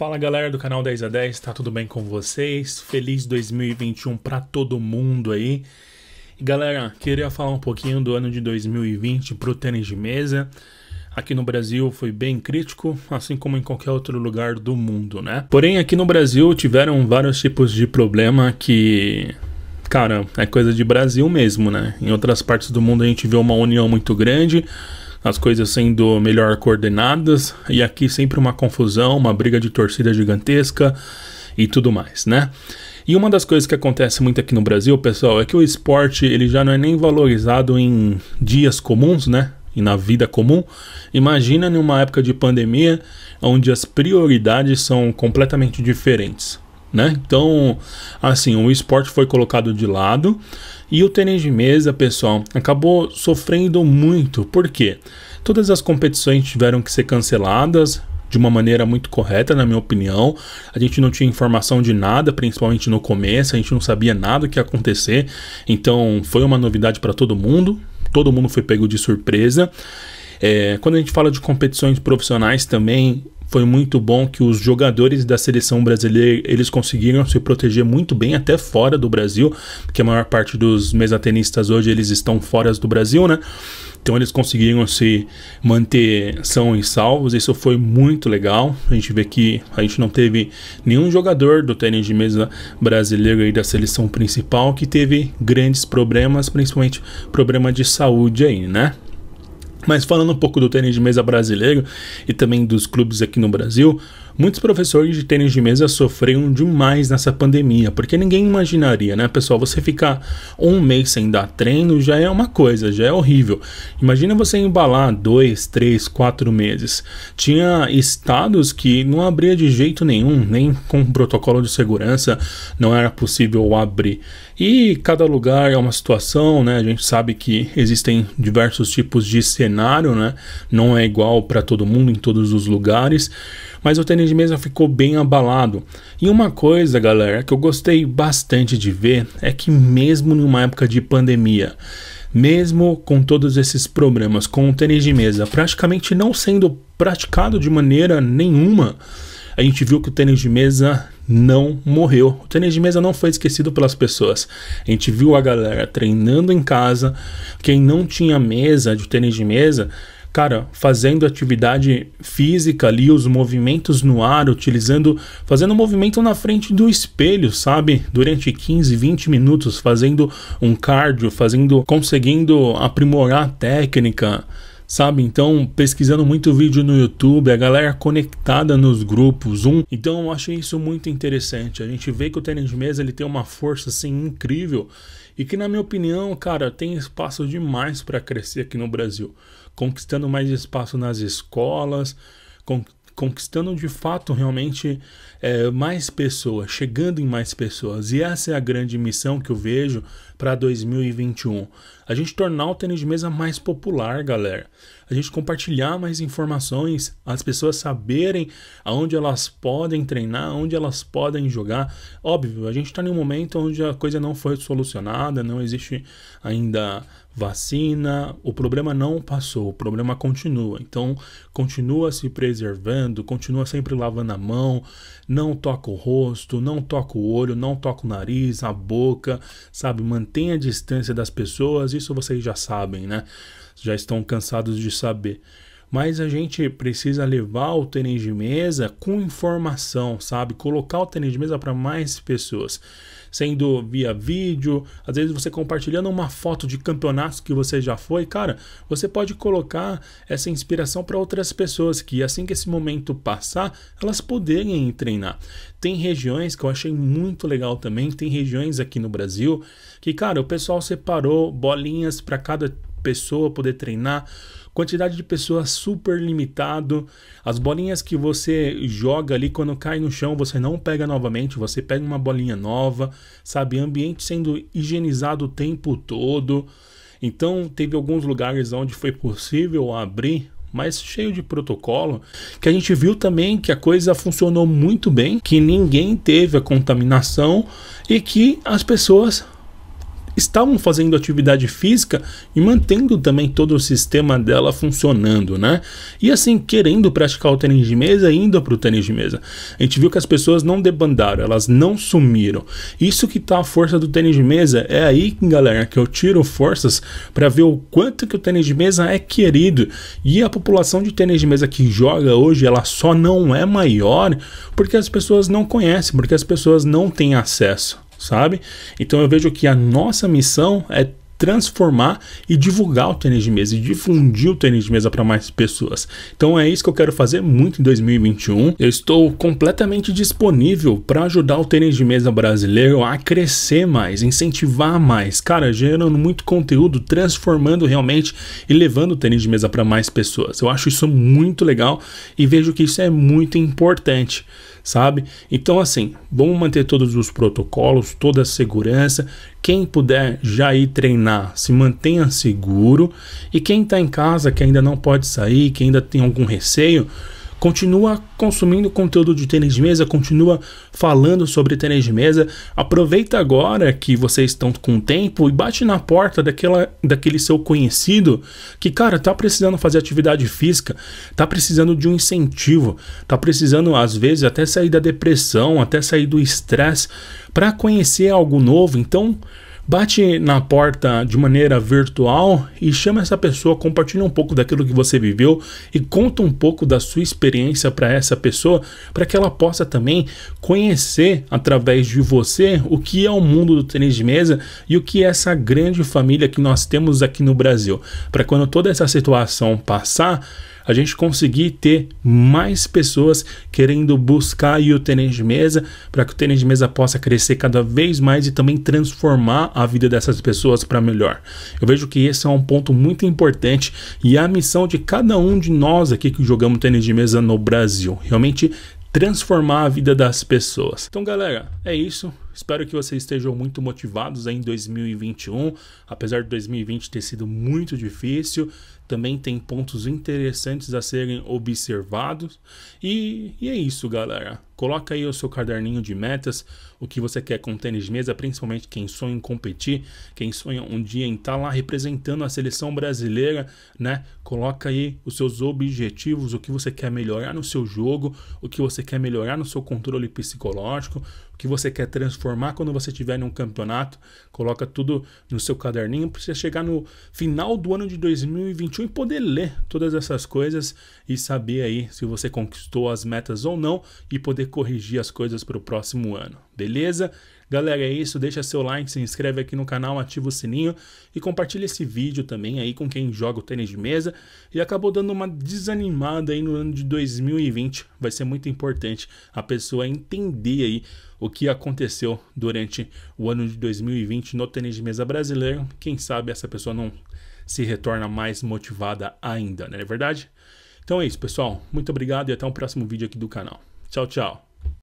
Fala galera do canal 10 a 10, tá tudo bem com vocês? Feliz 2021 para todo mundo aí. Galera, queria falar um pouquinho do ano de 2020 pro tênis de mesa. Aqui no Brasil foi bem crítico, assim como em qualquer outro lugar do mundo, né? Porém, aqui no Brasil tiveram vários tipos de problema que cara, é coisa de Brasil mesmo, né? Em outras partes do mundo a gente vê uma união muito grande as coisas sendo melhor coordenadas e aqui sempre uma confusão, uma briga de torcida gigantesca e tudo mais, né? E uma das coisas que acontece muito aqui no Brasil, pessoal, é que o esporte ele já não é nem valorizado em dias comuns, né? E na vida comum. Imagina numa época de pandemia, onde as prioridades são completamente diferentes. Né? Então, assim, o esporte foi colocado de lado e o tênis de mesa, pessoal, acabou sofrendo muito. Por quê? Todas as competições tiveram que ser canceladas de uma maneira muito correta, na minha opinião. A gente não tinha informação de nada, principalmente no começo, a gente não sabia nada que ia acontecer. Então, foi uma novidade para todo mundo. Todo mundo foi pego de surpresa. É, quando a gente fala de competições profissionais também, foi muito bom que os jogadores da seleção brasileira eles conseguiram se proteger muito bem até fora do Brasil, porque a maior parte dos mesatenistas hoje eles estão fora do Brasil, né? Então eles conseguiram se manter são e salvos, isso foi muito legal. A gente vê que a gente não teve nenhum jogador do tênis de mesa brasileiro aí da seleção principal que teve grandes problemas, principalmente problema de saúde aí, né? Mas falando um pouco do tênis de mesa brasileiro e também dos clubes aqui no Brasil, Muitos professores de tênis de mesa sofreram demais nessa pandemia, porque ninguém imaginaria, né, pessoal? Você ficar um mês sem dar treino já é uma coisa, já é horrível. Imagina você embalar dois, três, quatro meses. Tinha estados que não abria de jeito nenhum, nem com protocolo de segurança, não era possível abrir. E cada lugar é uma situação, né? A gente sabe que existem diversos tipos de cenário, né? Não é igual para todo mundo em todos os lugares, mas o tênis de mesa ficou bem abalado. E uma coisa, galera, que eu gostei bastante de ver é que, mesmo numa época de pandemia, mesmo com todos esses problemas com o tênis de mesa praticamente não sendo praticado de maneira nenhuma, a gente viu que o tênis de mesa não morreu. O tênis de mesa não foi esquecido pelas pessoas. A gente viu a galera treinando em casa. Quem não tinha mesa de tênis de mesa cara, fazendo atividade física ali, os movimentos no ar, utilizando, fazendo movimento na frente do espelho, sabe? Durante 15, 20 minutos, fazendo um cardio, fazendo, conseguindo aprimorar a técnica sabe? Então, pesquisando muito vídeo no YouTube, a galera conectada nos grupos, um. Então, eu achei isso muito interessante. A gente vê que o tênis de mesa ele tem uma força assim incrível e que na minha opinião, cara, tem espaço demais para crescer aqui no Brasil conquistando mais espaço nas escolas, con conquistando de fato realmente é, mais pessoas, chegando em mais pessoas. E essa é a grande missão que eu vejo para 2021. A gente tornar o tênis de mesa mais popular, galera. A gente compartilhar mais informações, as pessoas saberem aonde elas podem treinar, onde elas podem jogar. Óbvio, a gente está em um momento onde a coisa não foi solucionada, não existe ainda vacina, o problema não passou, o problema continua. Então, continua se preservando, continua sempre lavando a mão, não toca o rosto, não toca o olho, não toca o nariz, a boca, sabe? Mantém mantenha a distância das pessoas, isso vocês já sabem, né? Já estão cansados de saber mas a gente precisa levar o tênis de mesa com informação, sabe? Colocar o tênis de mesa para mais pessoas, sendo via vídeo, às vezes você compartilhando uma foto de campeonatos que você já foi, cara, você pode colocar essa inspiração para outras pessoas que assim que esse momento passar, elas poderem treinar. Tem regiões que eu achei muito legal também, tem regiões aqui no Brasil que, cara, o pessoal separou bolinhas para cada pessoa poder treinar, quantidade de pessoas super limitado, as bolinhas que você joga ali quando cai no chão, você não pega novamente, você pega uma bolinha nova, sabe, ambiente sendo higienizado o tempo todo. Então, teve alguns lugares onde foi possível abrir mas cheio de protocolo, que a gente viu também que a coisa funcionou muito bem, que ninguém teve a contaminação e que as pessoas estavam fazendo atividade física e mantendo também todo o sistema dela funcionando, né? E assim, querendo praticar o tênis de mesa, indo para o tênis de mesa. A gente viu que as pessoas não debandaram, elas não sumiram. Isso que tá a força do tênis de mesa. É aí, galera, que eu tiro forças para ver o quanto que o tênis de mesa é querido. E a população de tênis de mesa que joga hoje, ela só não é maior porque as pessoas não conhecem, porque as pessoas não têm acesso sabe? Então eu vejo que a nossa missão é transformar e divulgar o tênis de mesa e difundir o tênis de mesa para mais pessoas. Então é isso que eu quero fazer muito em 2021. Eu estou completamente disponível para ajudar o tênis de mesa brasileiro a crescer mais, incentivar mais, cara, gerando muito conteúdo, transformando realmente e levando o tênis de mesa para mais pessoas. Eu acho isso muito legal e vejo que isso é muito importante sabe? Então, assim, vamos manter todos os protocolos, toda a segurança, quem puder já ir treinar, se mantenha seguro. E quem está em casa, que ainda não pode sair, que ainda tem algum receio, continua consumindo conteúdo de tênis de mesa, continua falando sobre tênis de mesa. Aproveita agora que vocês estão com tempo e bate na porta daquela, daquele seu conhecido que, cara, tá precisando fazer atividade física, tá precisando de um incentivo, tá precisando às vezes até sair da depressão, até sair do estresse para conhecer algo novo. Então, Bate na porta de maneira virtual e chama essa pessoa, compartilha um pouco daquilo que você viveu e conta um pouco da sua experiência para essa pessoa, para que ela possa também conhecer através de você o que é o mundo do tênis de mesa e o que é essa grande família que nós temos aqui no Brasil. Para quando toda essa situação passar, a gente conseguir ter mais pessoas querendo buscar o tênis de mesa, para que o tênis de mesa possa crescer cada vez mais e também transformar a vida dessas pessoas para melhor. Eu vejo que esse é um ponto muito importante e a missão de cada um de nós aqui que jogamos tênis de mesa no Brasil. Realmente transformar a vida das pessoas. Então, galera, é isso. Espero que vocês estejam muito motivados aí em 2021, apesar de 2020 ter sido muito difícil também tem pontos interessantes a serem observados. E, e, é isso, galera. Coloca aí o seu caderninho de metas, o que você quer com tênis de mesa, principalmente quem sonha em competir, quem sonha um dia em estar tá lá representando a seleção brasileira, né? Coloca aí os seus objetivos, o que você quer melhorar no seu jogo, o que você quer melhorar no seu controle psicológico, o que você quer transformar quando você estiver em um campeonato. Coloca tudo no seu caderninho para você chegar no final do ano de 2021 útil em poder ler todas essas coisas e saber aí se você conquistou as metas ou não e poder corrigir as coisas para o próximo ano, beleza? Galera, é isso. Deixa seu like, se inscreve aqui no canal, ativa o sininho e compartilha esse vídeo também aí com quem joga o tênis de mesa e acabou dando uma desanimada aí no ano de 2020. Vai ser muito importante a pessoa entender aí o que aconteceu durante o ano de 2020 no tênis de mesa brasileiro. Quem sabe essa pessoa não se retorna mais motivada ainda, né? não é verdade? Então é isso, pessoal. Muito obrigado e até o um próximo vídeo aqui do canal. Tchau, tchau.